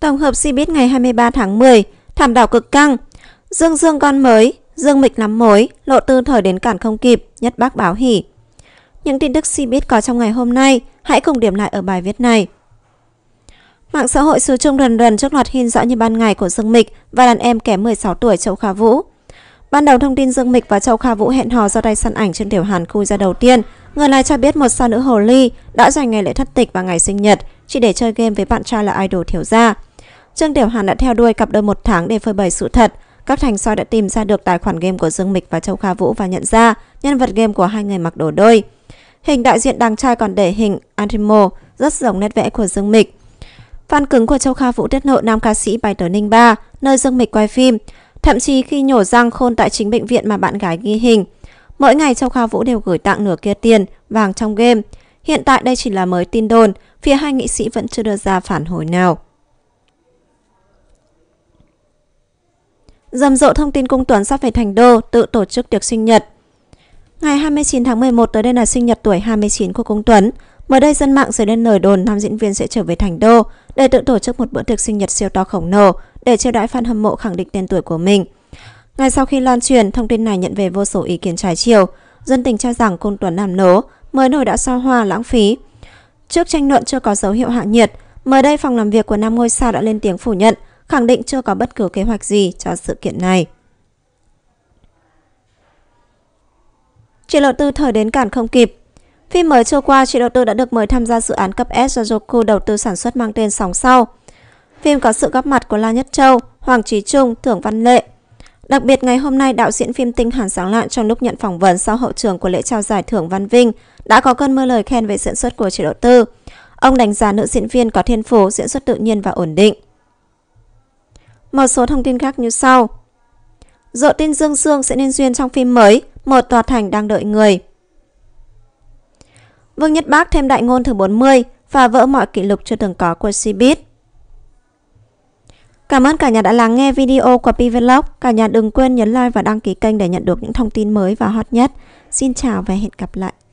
Tổng hợp Cbiz ngày 23 tháng 10, thảm đảo cực căng. Dương dương con mới, dương mịch lắm mối, lộ tư thời đến cản không kịp, nhất bác báo hỉ. Những tin tức Cbiz có trong ngày hôm nay, hãy cùng điểm lại ở bài viết này. Mạng xã hội xứ trung rần rần trước loạt hình rõ như ban ngày của Dương Mịch và đàn em kém 16 tuổi Châu Khả Vũ. Ban đầu thông tin Dương Mịch và Châu Kha Vũ hẹn hò do tay săn ảnh trên tiểu Hàn khu ra đầu tiên, người này cho biết một sao nữ hồ ly đã dành ngày lễ thất tịch và ngày sinh nhật chỉ để chơi game với bạn trai là idol thiếu gia. Trương Tiểu Hàn đã theo đuôi cặp đôi một tháng để phơi bày sự thật. Các thành soi đã tìm ra được tài khoản game của Dương Mịch và Châu Kha Vũ và nhận ra nhân vật game của hai người mặc đồ đôi. Hình đại diện đàn trai còn để hình Antimo rất giống nét vẽ của Dương Mịch. Fan cứng của Châu Kha Vũ tiết lộ nam ca sĩ bài tới Ninh Ba, nơi Dương Mịch quay phim. Thậm chí khi nhổ răng khôn tại chính bệnh viện mà bạn gái ghi hình. Mỗi ngày Châu Kha Vũ đều gửi tặng nửa kia tiền, vàng trong game. Hiện tại đây chỉ là mới tin đồn, phía hai nghị sĩ vẫn chưa đưa ra phản hồi nào. rầm rộ thông tin cung Tuấn sắp về thành đô tự tổ chức tiệc sinh nhật. Ngày 29 tháng 11 tới đây là sinh nhật tuổi 29 của Cung Tuấn. Mới đây dân mạng dấy lên lời đồn nam diễn viên sẽ trở về thành đô để tự tổ chức một bữa tiệc sinh nhật siêu to khổng lồ để chiêu đãi fan hâm mộ khẳng định tên tuổi của mình. Ngay sau khi lan truyền, thông tin này nhận về vô số ý kiến trái chiều. Dân tình cho rằng Cung Tuấn làm nố, mới nổi đã sao hoa lãng phí. Trước tranh luận chưa có dấu hiệu hạ nhiệt, mới đây phòng làm việc của nam ngôi sao đã lên tiếng phủ nhận khẳng định chưa có bất cứ kế hoạch gì cho sự kiện này. Chị đầu tư thời đến cản không kịp. Phim mới trôi qua, chị đầu tư đã được mời tham gia dự án cấp S do Joku đầu tư sản xuất mang tên Sóng Sau. Phim có sự góp mặt của La Nhất Châu, Hoàng Trí Trung, Thưởng Văn Lệ. Đặc biệt ngày hôm nay, đạo diễn phim Tinh Hàn Sáng Lạn trong lúc nhận phỏng vấn sau hậu trường của lễ trao giải thưởng Văn Vinh đã có cơn mưa lời khen về diễn xuất của chị đầu tư. Ông đánh giá nữ diễn viên có thiên phú, diễn xuất tự nhiên và ổn định. Một số thông tin khác như sau. Dựa tin Dương Dương sẽ nên duyên trong phim mới, một tòa thành đang đợi người. Vương Nhất Bác thêm đại ngôn thứ 40 và vỡ mọi kỷ lục chưa từng có của Cbiz. Cảm ơn cả nhà đã lắng nghe video của Pvlog. Cả nhà đừng quên nhấn like và đăng ký kênh để nhận được những thông tin mới và hot nhất. Xin chào và hẹn gặp lại.